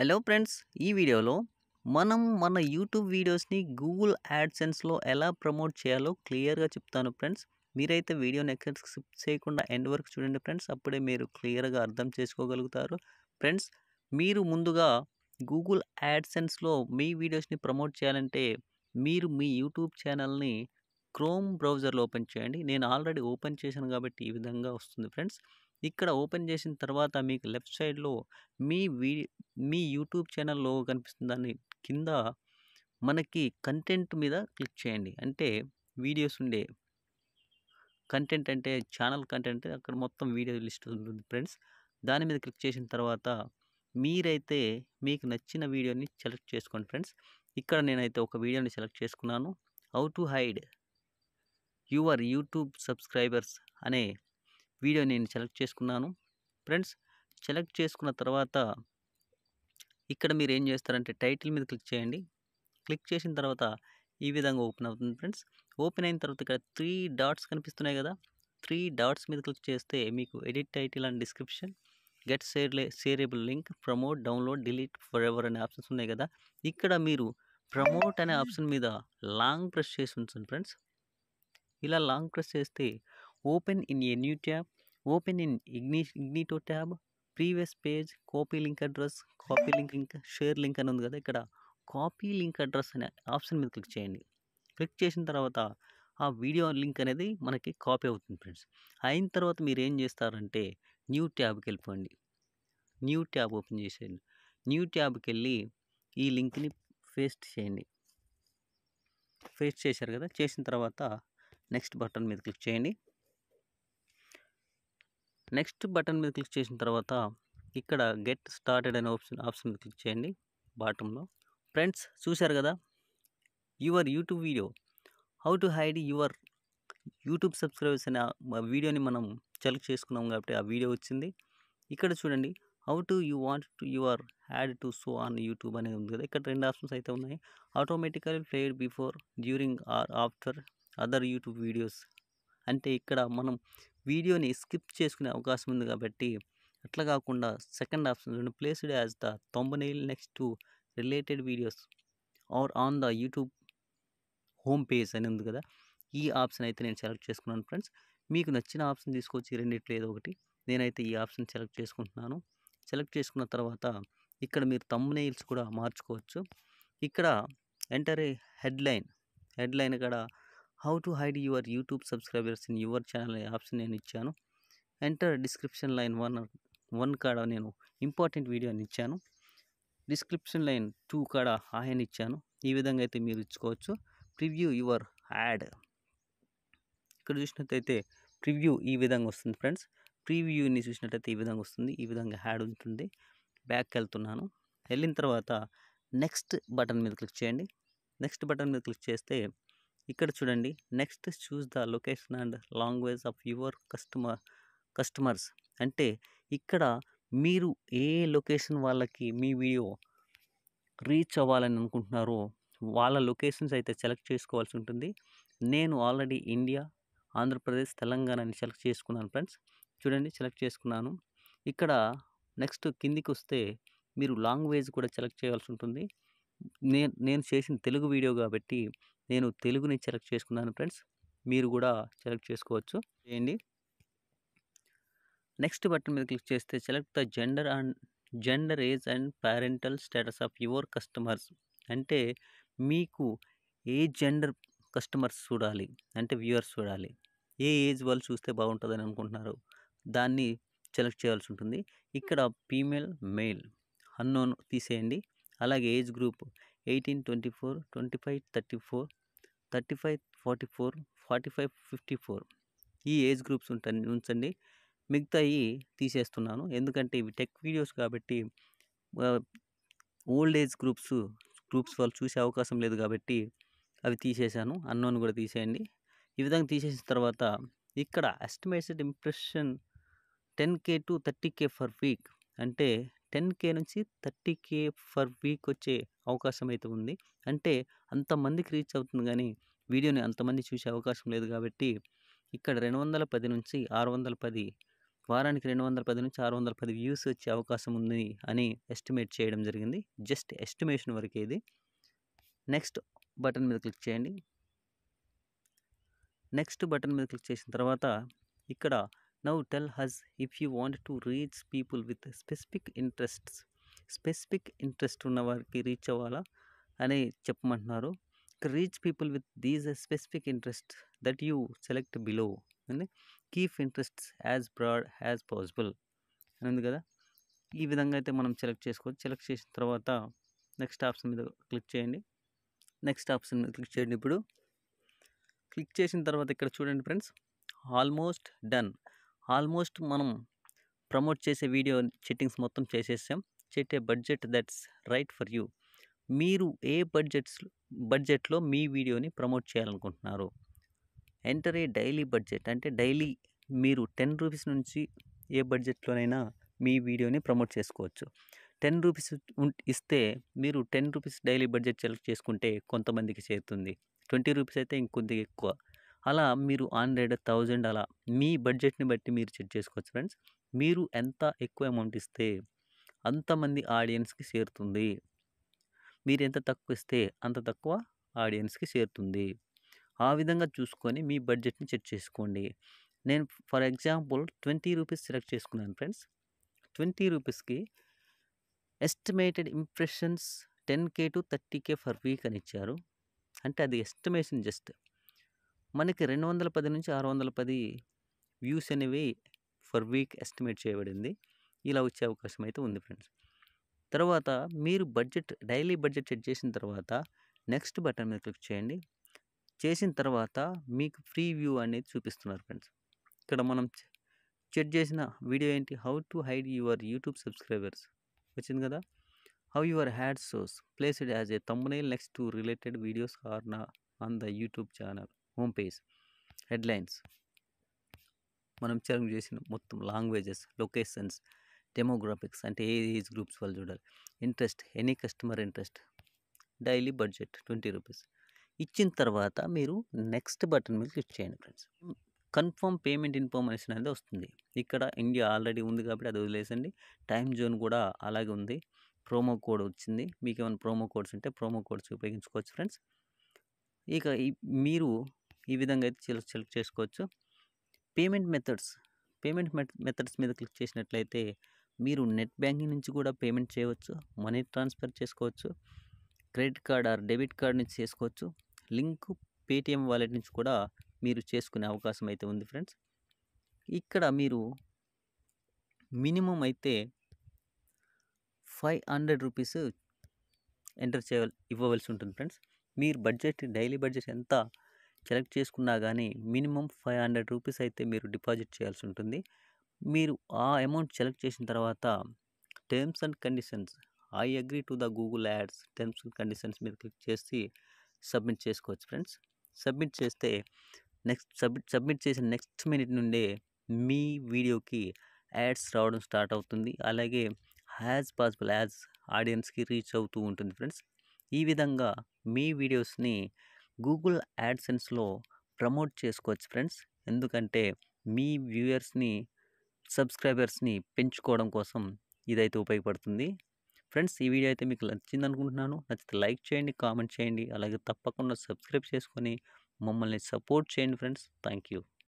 hello friends ఈ వీడియోలో మనం మన యూట్యూబ్ వీడియోస్ని గూగుల్ యాడ్సెన్స్లో ఎలా ప్రమోట్ చేయాలో క్లియర్గా చెప్తాను ఫ్రెండ్స్ మీరైతే వీడియోని ఎక్కడ స్కిప్ చేయకుండా ఎండ్ వరకు చూడండి ఫ్రెండ్స్ అప్పుడే మీరు క్లియర్గా అర్థం చేసుకోగలుగుతారు ఫ్రెండ్స్ మీరు ముందుగా గూగుల్ యాడ్సెన్స్లో మీ వీడియోస్ని ప్రమోట్ చేయాలంటే మీరు మీ యూట్యూబ్ ఛానల్ని క్రోమ్ బ్రౌజర్లో ఓపెన్ చేయండి నేను ఆల్రెడీ ఓపెన్ చేశాను కాబట్టి ఈ విధంగా వస్తుంది ఫ్రెండ్స్ ఇక్కడ ఓపెన్ చేసిన తర్వాత మీకు లెఫ్ట్ సైడ్లో మీ వీ మీ యూట్యూబ్ ఛానల్లో కనిపిస్తుంది దాని కింద మనకి కంటెంట్ మీద క్లిక్ చేయండి అంటే వీడియోస్ ఉండే కంటెంట్ అంటే ఛానల్ కంటెంట్ అక్కడ మొత్తం వీడియో లిస్ట్ ఉంటుంది ఫ్రెండ్స్ దాని మీద క్లిక్ చేసిన తర్వాత మీరైతే మీకు నచ్చిన వీడియోని సెలెక్ట్ చేసుకోండి ఫ్రెండ్స్ ఇక్కడ నేనైతే ఒక వీడియోని సెలెక్ట్ చేసుకున్నాను how to hide your YouTube subscribers అనే వీడియో నేను సెలెక్ట్ చేసుకున్నాను ఫ్రెండ్స్ సెలెక్ట్ చేసుకున్న తర్వాత ఇక్కడ మీరు ఏం చేస్తారంటే టైటిల్ మీద క్లిక్ చేయండి క్లిక్ చేసిన తర్వాత ఈ విధంగా ఓపెన్ అవుతుంది ఫ్రెండ్స్ ఓపెన్ అయిన తర్వాత ఇక్కడ త్రీ డాట్స్ కనిపిస్తున్నాయి కదా త్రీ డాట్స్ మీద క్లిక్ చేస్తే మీకు edit title and description get షేర్లే shareable link promote download delete forever అనే ఆప్షన్స్ ఉన్నాయి కదా ఇక్కడ మీరు ప్రమోట్ అనే ఆప్షన్ మీద లాంగ్ ప్రెస్ చేసి ఉంచండి ఫ్రెండ్స్ ఇలా లాంగ్ ప్రెస్ చేస్తే open open in a new tab, open ఇగ్ని Ignito tab previous page copy link address copy link link share link అని ఉంది కదా ఇక్కడ కాపీ లింక్ అడ్రస్ అనే ఆప్షన్ మీద క్లిక్ చేయండి క్లిక్ చేసిన తర్వాత ఆ వీడియో లింక్ అనేది మనకి కాపీ అవుతుంది ఫ్రెండ్స్ అయిన తర్వాత మీరు ఏం చేస్తారంటే న్యూ ట్యాబ్కి వెళ్ళిపోండి న్యూ ట్యాబ్ ఓపెన్ చేసేయండి న్యూ ట్యాబ్కి వెళ్ళి ఈ లింక్ని పేస్ట్ చేయండి పేస్ట్ చేశారు కదా చేసిన తర్వాత నెక్స్ట్ బటన్ మీద క్లిక్ చేయండి నెక్స్ట్ బటన్ మీద క్లిక్ చేసిన తర్వాత ఇక్కడ గెట్ స్టార్టెడ్ అనే ఆప్షన్ ఆప్షన్ మీద క్లిక్ చేయండి బాటంలో ఫ్రెండ్స్ చూశారు కదా your YouTube video how to hide your YouTube subscribers అనే వీడియోని మనం సెలెక్ట్ చేసుకున్నాం కాబట్టి ఆ వీడియో వచ్చింది ఇక్కడ చూడండి how to you want to your ad to so on YouTube అనేది ఉంది కదా ఇక్కడ రెండు ఆప్షన్స్ అయితే ఉన్నాయి automatically played before during or after other YouTube videos అంటే ఇక్కడ మనం వీడియోని స్కిప్ చేసుకునే అవకాశం ఉంది కాబట్టి అట్లా కాకుండా సెకండ్ ఆప్షన్ రెండు ప్లేస్డ్ యాజ్ ద తొంభైల్ next to related videos or on the YouTube home page అని ఉంది కదా ఈ ఆప్షన్ అయితే నేను సెలెక్ట్ చేసుకున్నాను ఫ్రెండ్స్ మీకు నచ్చిన ఆప్షన్ తీసుకొచ్చి రెండిట్లు ఏదో ఒకటి నేనైతే ఈ ఆప్షన్ సెలెక్ట్ చేసుకుంటున్నాను సెలెక్ట్ చేసుకున్న తర్వాత ఇక్కడ మీరు తమ్మునేల్స్ కూడా మార్చుకోవచ్చు ఇక్కడ ఎంటర్ హెడ్లైన్ హెడ్లైన్ కూడా how to hide your YouTube subscribers in your channel అనే ఆప్షన్ నేను ఇచ్చాను enter description line one one కాడ నేను ఇంపార్టెంట్ వీడియో అని ఇచ్చాను డిస్క్రిప్షన్ లైన్ టూ కాడ హాయ్ ఇచ్చాను ఈ విధంగా అయితే మీరు ఇచ్చుకోవచ్చు ప్రివ్యూ యువర్ యాడ్ ఇక్కడ చూసినట్టయితే ప్రివ్యూ ఈ విధంగా వస్తుంది ఫ్రెండ్స్ ప్రివ్యూని చూసినట్టయితే ఈ విధంగా వస్తుంది ఈ విధంగా యాడ్ ఉంటుంది బ్యాక్ వెళ్తున్నాను వెళ్ళిన తర్వాత నెక్స్ట్ బటన్ మీద క్లిక్ చేయండి నెక్స్ట్ బటన్ మీద క్లిక్ చేస్తే ఇక్కడ చూడండి next choose the location and language of your customer customers అంటే ఇక్కడ మీరు ఏ లొకేషన్ వాళ్ళకి మీ వీడియో రీచ్ అవ్వాలని అనుకుంటున్నారో వాళ్ళ లొకేషన్స్ అయితే సెలెక్ట్ చేసుకోవాల్సి ఉంటుంది నేను ఆల్రెడీ ఇండియా ఆంధ్రప్రదేశ్ తెలంగాణని సెలెక్ట్ చేసుకున్నాను ఫ్రెండ్స్ చూడండి సెలెక్ట్ చేసుకున్నాను ఇక్కడ నెక్స్ట్ కిందికి వస్తే మీరు లాంగ్వేజ్ కూడా సెలెక్ట్ చేయాల్సి ఉంటుంది నేను నేను చేసిన తెలుగు వీడియో కాబట్టి నేను తెలుగుని సెలెక్ట్ చేసుకున్నాను ఫ్రెండ్స్ మీరు కూడా సెలెక్ట్ చేసుకోవచ్చు చేయండి నెక్స్ట్ బటన్ మీద క్లిక్ చేస్తే select the gender and gender age and parental status of your customers అంటే మీకు ఏ జెండర్ కస్టమర్స్ చూడాలి అంటే వ్యూవర్స్ చూడాలి ఏ ఏజ్ వాళ్ళు చూస్తే బాగుంటుందని అనుకుంటున్నారు దాన్ని సెలెక్ట్ చేయాల్సి ఉంటుంది ఇక్కడ ఫీమేల్ మెయిల్ అన్నోన్ తీసేయండి అలాగే age group eighteen twenty four twenty five thirty four thirty five forty four forty five fifty four ఈ ఏజ్ గ్రూప్స్ ఉంటాయి ఉంచండి మిగతాయి తీసేస్తున్నాను ఎందుకంటే ఇవి టెక్ వీడియోస్ కాబట్టి ఓల్డ్ ఏజ్ గ్రూప్స్ గ్రూప్స్ వాళ్ళు చూసే అవకాశం లేదు కాబట్టి అవి తీసేశాను అన్నోన్ కూడా తీసేయండి ఈ విధంగా తీసేసిన తర్వాత ఇక్కడ estimated impression ten K to thirty K for week అంటే టెన్ కే నుంచి థర్టీ కే ఫర్ వీక్ వచ్చే అవకాశం అయితే ఉంది అంటే అంతమందికి రీచ్ అవుతుంది కానీ వీడియోని అంతమంది చూసే అవకాశం లేదు కాబట్టి ఇక్కడ రెండు వందల పది నుంచి ఆరు వందల పది వారానికి రెండు వందల పది నుంచి ఆరు వందల పది వ్యూస్ వచ్చే అవకాశం ఉంది అని ఎస్టిమేట్ చేయడం జరిగింది జస్ట్ ఎస్టిమేషన్ వరకే ఇది నెక్స్ట్ బటన్ మీద క్లిక్ చేయండి నెక్స్ట్ బటన్ మీద క్లిక్ చేసిన తర్వాత ఇక్కడ now tell us if you want to reach people with specific interests specific interest ఉన్న వారికి రీచ్ అవ్వాలా అని చెప్పమంటున్నారు ఇక్కడ reach people with these specific interest that you select below and keep interests as broad as possible అని ఉంది కదా ఈ విధంగా అయితే మనం సెలెక్ట్ చేసుకోవచ్చు సెలెక్ట్ చేసిన తర్వాత నెక్స్ట్ ఆప్షన్ మీద క్లిక్ చేయండి నెక్స్ట్ ఆప్షన్ మీద క్లిక్ చేయండి ఇప్పుడు క్లిక్ చేసిన తర్వాత ఇక్కడ చూడండి ఫ్రెండ్స్ ఆల్మోస్ట్ డన్ ఆల్మోస్ట్ మనం ప్రమోట్ చేసే వీడియో చెట్టింగ్స్ మొత్తం చేసేసాం చెట్టే budget that's right for you మీరు ఏ బడ్జెట్స్ బడ్జెట్లో మీ వీడియోని ప్రమోట్ చేయాలనుకుంటున్నారు ఎంటర్ ఏ డైలీ బడ్జెట్ అంటే డైలీ మీరు టెన్ రూపీస్ నుంచి ఏ బడ్జెట్లోనైనా మీ వీడియోని ప్రమోట్ చేసుకోవచ్చు టెన్ రూపీస్ ఇస్తే మీరు ten rupees daily budget select చేసుకుంటే కొంతమందికి చేరుతుంది ట్వంటీ రూపీస్ అయితే ఇంకొద్దిగా ఎక్కువ అలా మీరు హండ్రెడ్ థౌజండ్ అలా మీ బడ్జెట్ని బట్టి మీరు చెక్ చేసుకోవచ్చు ఫ్రెండ్స్ మీరు ఎంత ఎక్కువ అమౌంట్ ఇస్తే అంతమంది ఆడియన్స్కి చేరుతుంది మీరు ఎంత తక్కువ ఇస్తే అంత తక్కువ ఆడియన్స్కి చేరుతుంది ఆ విధంగా చూసుకొని మీ బడ్జెట్ని చెక్ చేసుకోండి నేను for example twenty rupees select చేసుకున్నాను ఫ్రెండ్స్ ట్వంటీ రూపీస్కి estimated impressions ten K to thirty K for week అని ఇచ్చారు అంటే అది ఎస్టిమేషన్ జస్ట్ మనకి రెండు వందల పది నుంచి ఆరు వందల పది వ్యూస్ అనేవి ఫర్ వీక్ ఎస్టిమేట్ చేయబడింది ఇలా వచ్చే అవకాశం అయితే ఉంది ఫ్రెండ్స్ తర్వాత మీరు బడ్జెట్ డైలీ బడ్జెట్ సెట్ చేసిన తర్వాత నెక్స్ట్ బటన్ మీద క్లిక్ చేయండి చేసిన తర్వాత మీకు ఫ్రీ వ్యూ అనేది చూపిస్తున్నారు ఫ్రెండ్స్ ఇక్కడ మనం చెక్ చేసిన వీడియో ఏంటి how to hide your YouTube subscribers వచ్చింది కదా how your had source placed as a తమ్మునే next to related videos are not on the YouTube channel home page headlines మనం చెరకు చేసిన మొత్తం లాంగ్వేజెస్ లొకేషన్స్ డెమోగ్రాఫిక్స్ అంటే ఏ ఏజ్ గ్రూప్స్ వాళ్ళు చూడాలి interest any customer interest daily budget twenty rupees ఇచ్చిన తర్వాత మీరు నెక్స్ట్ బటన్ మీద క్లిక్ చేయండి ఫ్రెండ్స్ కన్ఫర్మ్ పేమెంట్ ఇన్ఫర్మేషన్ అనేది వస్తుంది ఇక్కడ ఇండియా ఆల్రెడీ ఉంది కాబట్టి అది వదిలేసండి టైం జోన్ కూడా అలాగే ఉంది ప్రోమో కోడ్ వచ్చింది మీకు ఏమైనా ప్రోమో కోడ్స్ ఉంటే ప్రోమో కోడ్స్ ఉపయోగించుకోవచ్చు ఫ్రెండ్స్ ఇక మీరు ఈ విధంగా అయితే సెలెక్ట్ సెలెక్ట్ చేసుకోవచ్చు పేమెంట్ మెథడ్స్ పేమెంట్ మెథడ్స్ మీద క్లిక్ చేసినట్లయితే మీరు నెట్ బ్యాంకింగ్ నుంచి కూడా పేమెంట్ చేయవచ్చు మనీ ట్రాన్స్ఫర్ చేసుకోవచ్చు credit card or debit card నుంచి చేసుకోవచ్చు లింక్ పేటిఎం వాలెట్ నుంచి కూడా మీరు చేసుకునే అవకాశం అయితే ఉంది ఫ్రెండ్స్ ఇక్కడ మీరు మినిమం అయితే ఫైవ్ హండ్రెడ్ రూపీస్ ఎంటర్ చేయ ఇవ్వవలసి ఉంటుంది ఫ్రెండ్స్ మీరు బడ్జెట్ డైలీ బడ్జెట్ ఎంత సెలెక్ట్ చేసుకున్నా కానీ మినిమం ఫైవ్ హండ్రెడ్ రూపీస్ అయితే మీరు డిపాజిట్ చేయాల్సి ఉంటుంది మీరు ఆ అమౌంట్ సెలెక్ట్ చేసిన తర్వాత terms and conditions I agree to the Google ads terms and conditions మీరు క్లిక్ చేసి సబ్మిట్ చేసుకోవచ్చు ఫ్రెండ్స్ సబ్మిట్ చేస్తే నెక్స్ట్ సబ్మిట్ సబ్మిట్ చేసిన నెక్స్ట్ మినిట్ నుండే మీ వీడియోకి యాడ్స్ రావడం స్టార్ట్ అవుతుంది అలాగే యాజ్ పాసిబుల్ యాజ్ ఆడియన్స్కి రీచ్ అవుతూ ఉంటుంది ఫ్రెండ్స్ ఈ విధంగా మీ వీడియోస్ని గూగుల్ యాడ్సెన్స్లో ప్రమోట్ చేసుకోవచ్చు ఫ్రెండ్స్ ఎందుకంటే మీ వ్యూయర్స్ని సబ్స్క్రైబర్స్ని పెంచుకోవడం కోసం ఇదైతే ఉపయోగపడుతుంది ఫ్రెండ్స్ ఈ వీడియో అయితే మీకు నచ్చింది అనుకుంటున్నాను నచ్చితే లైక్ చేయండి కామెంట్ చేయండి అలాగే తప్పకుండా సబ్స్క్రైబ్ చేసుకొని మమ్మల్ని సపోర్ట్ చేయండి ఫ్రెండ్స్ థ్యాంక్ యూ